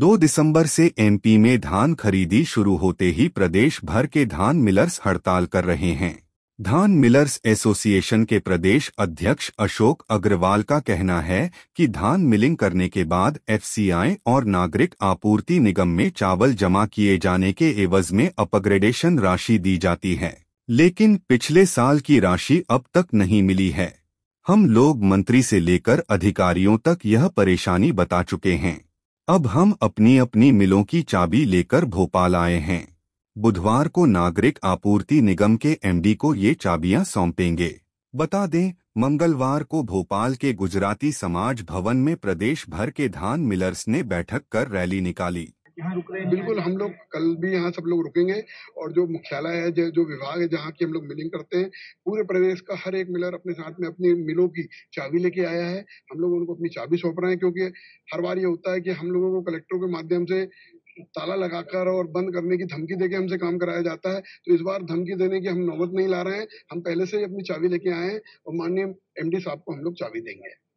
दो दिसंबर से एमपी में धान खरीदी शुरू होते ही प्रदेश भर के धान मिलर्स हड़ताल कर रहे हैं धान मिलर्स एसोसिएशन के प्रदेश अध्यक्ष अशोक अग्रवाल का कहना है कि धान मिलिंग करने के बाद एफसीआई और नागरिक आपूर्ति निगम में चावल जमा किए जाने के एवज में अपग्रेडेशन राशि दी जाती है लेकिन पिछले साल की राशि अब तक नहीं मिली है हम लोग मंत्री से लेकर अधिकारियों तक यह परेशानी बता चुके हैं अब हम अपनी अपनी मिलों की चाबी लेकर भोपाल आए हैं बुधवार को नागरिक आपूर्ति निगम के एमडी को ये चाबियां सौंपेंगे बता दें मंगलवार को भोपाल के गुजराती समाज भवन में प्रदेश भर के धान मिलर्स ने बैठक कर रैली निकाली यहाँ रुक रहे हैं बिल्कुल हम लोग कल भी यहाँ सब लोग रुकेंगे और जो मुख्यालय है जो विभाग है जहाँ की हम लोग मिलिंग करते हैं पूरे प्रदेश का हर एक मिलर अपने साथ में अपनी मिलों की चाबी लेके आया है हम लोग उनको अपनी चाबी सौंप रहे हैं क्योंकि हर बार ये होता है कि हम लोगों को कलेक्टरों के माध्यम से ताला लगाकर और बंद करने की धमकी देके हमसे काम कराया जाता है तो इस बार धमकी देने की हम नौबत नहीं ला रहे हैं हम पहले से ही अपनी चाबी लेके आए हैं और माननीय एमडी साहब को हम लोग चाबी देंगे